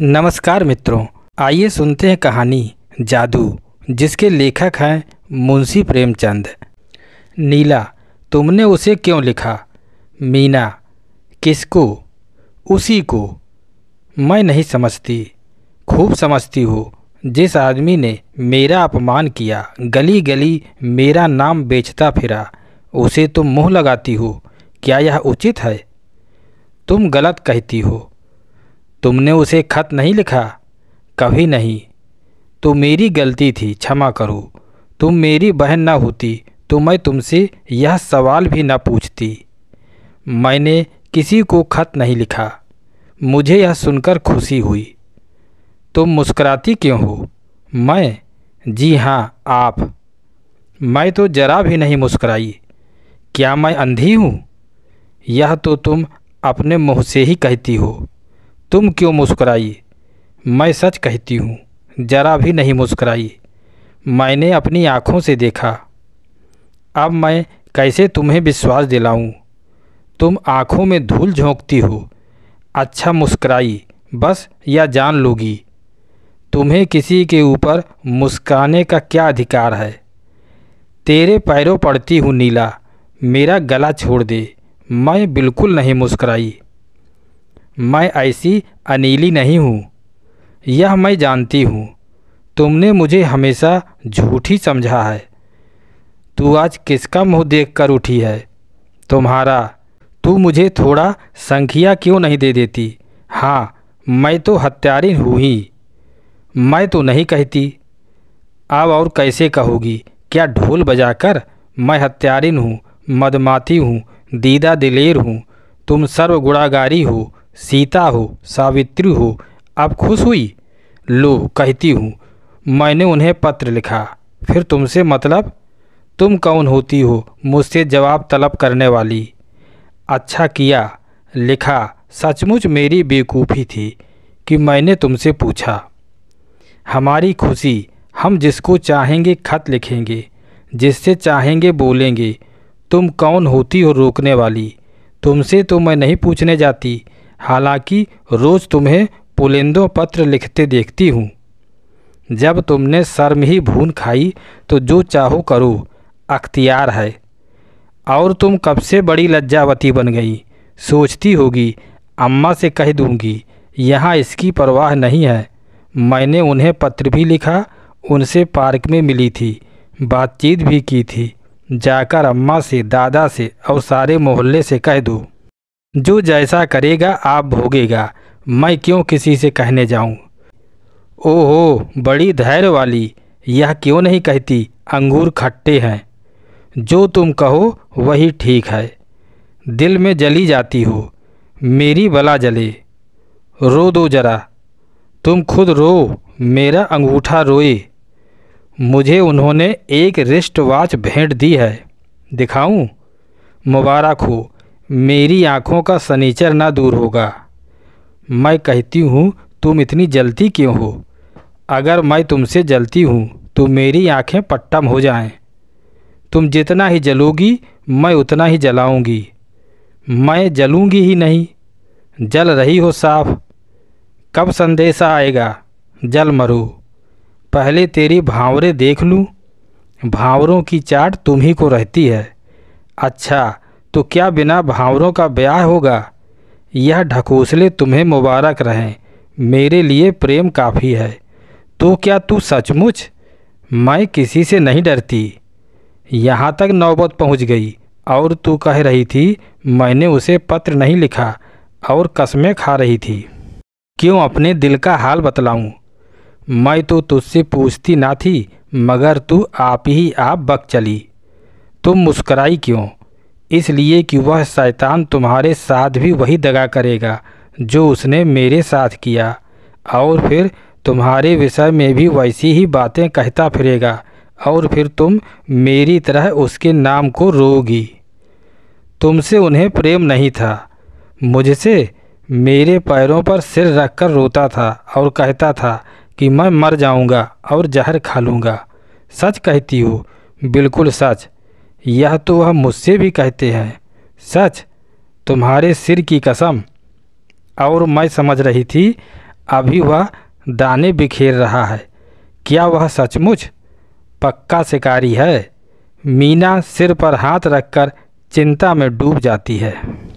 नमस्कार मित्रों आइए सुनते हैं कहानी जादू जिसके लेखक हैं मुंशी प्रेमचंद नीला तुमने उसे क्यों लिखा मीना किसको उसी को मैं नहीं समझती खूब समझती हो जिस आदमी ने मेरा अपमान किया गली गली मेरा नाम बेचता फिरा उसे तुम तो मुंह लगाती हो क्या यह उचित है तुम गलत कहती हो तुमने उसे खत नहीं लिखा कभी नहीं तो मेरी गलती थी क्षमा करो तुम मेरी बहन ना होती तो मैं तुमसे यह सवाल भी ना पूछती मैंने किसी को खत नहीं लिखा मुझे यह सुनकर खुशी हुई तुम मुस्कराती क्यों हो मैं जी हाँ आप मैं तो जरा भी नहीं मुस्कराई क्या मैं अंधी हूँ यह तो तुम अपने मुँह से ही कहती हो तुम क्यों मुस्कराई मैं सच कहती हूँ जरा भी नहीं मुस्कराई मैंने अपनी आँखों से देखा अब मैं कैसे तुम्हें विश्वास दिलाऊं? तुम आँखों में धूल झोंकती हो अच्छा मुस्कराई बस या जान लोगी तुम्हें किसी के ऊपर मुस्काने का क्या अधिकार है तेरे पैरों पड़ती हूँ नीला मेरा गला छोड़ दे मैं बिल्कुल नहीं मुस्कराई मैं ऐसी अनिली नहीं हूँ यह मैं जानती हूँ तुमने मुझे हमेशा झूठी समझा है तू आज किसका देख देखकर उठी है तुम्हारा तू मुझे थोड़ा संखिया क्यों नहीं दे देती हाँ मैं तो हत्यारी हूँ ही मैं तो नहीं कहती अब और कैसे कहूँगी क्या ढोल बजाकर मैं हत्यारिन हूँ मदमाती हूँ दीदा दिलेर हूँ तुम सर्व गुणागारी हो सीता हो सावित्री हो आप खुश हुई लो कहती हूँ मैंने उन्हें पत्र लिखा फिर तुमसे मतलब तुम कौन होती हो मुझसे जवाब तलब करने वाली अच्छा किया लिखा सचमुच मेरी बेवकूफ़ी थी कि मैंने तुमसे पूछा हमारी खुशी हम जिसको चाहेंगे खत लिखेंगे जिससे चाहेंगे बोलेंगे तुम कौन होती हो रोकने वाली तुमसे तो मैं नहीं पूछने जाती हालांकि रोज़ तुम्हें पुलेंदो पत्र लिखते देखती हूँ जब तुमने शर्म ही भून खाई तो जो चाहो करो अख्तियार है और तुम कब से बड़ी लज्जावती बन गई सोचती होगी अम्मा से कह दूंगी यहाँ इसकी परवाह नहीं है मैंने उन्हें पत्र भी लिखा उनसे पार्क में मिली थी बातचीत भी की थी जाकर अम्मा से दादा से और सारे मोहल्ले से कह दूँ जो जैसा करेगा आप भोगेगा मैं क्यों किसी से कहने जाऊं? ओहो बड़ी धैर्य वाली यह क्यों नहीं कहती अंगूर खट्टे हैं जो तुम कहो वही ठीक है दिल में जली जाती हो मेरी बला जले रो दो जरा तुम खुद रो मेरा अंगूठा रोए मुझे उन्होंने एक रिस्ट वॉच भेंट दी है दिखाऊं मुबारक हो मेरी आँखों का सनीचर ना दूर होगा मैं कहती हूँ तुम इतनी जलती क्यों हो अगर मैं तुमसे जलती हूँ तो मेरी आँखें पट्टम हो जाएं। तुम जितना ही जलोगी मैं उतना ही जलाऊंगी मैं जलूंगी ही नहीं जल रही हो साफ कब संदेशा आएगा जल मरो पहले तेरी भावरे देख लूँ भावरों की चाट तुम्ही को रहती है अच्छा तो क्या बिना भावरों का ब्याह होगा यह ढकोसले तुम्हें मुबारक रहें मेरे लिए प्रेम काफ़ी है तो क्या तू सचमुच मैं किसी से नहीं डरती यहाँ तक नौबत पहुँच गई और तू कह रही थी मैंने उसे पत्र नहीं लिखा और कसमें खा रही थी क्यों अपने दिल का हाल बतलाऊं? मैं तो तुझसे पूछती ना थी मगर तू आप ही आप बक चली तुम मुस्कराई क्यों इसलिए कि वह शैतान तुम्हारे साथ भी वही दगा करेगा जो उसने मेरे साथ किया और फिर तुम्हारे विषय में भी वैसी ही बातें कहता फिरेगा और फिर तुम मेरी तरह उसके नाम को रोगी तुमसे उन्हें प्रेम नहीं था मुझसे मेरे पैरों पर सिर रखकर रोता था और कहता था कि मैं मर जाऊंगा और जहर खा लूँगा सच कहती हूँ बिल्कुल सच यह तो वह मुझसे भी कहते हैं सच तुम्हारे सिर की कसम और मैं समझ रही थी अभी वह दाने बिखेर रहा है क्या वह सचमुच पक्का शिकारी है मीना सिर पर हाथ रखकर चिंता में डूब जाती है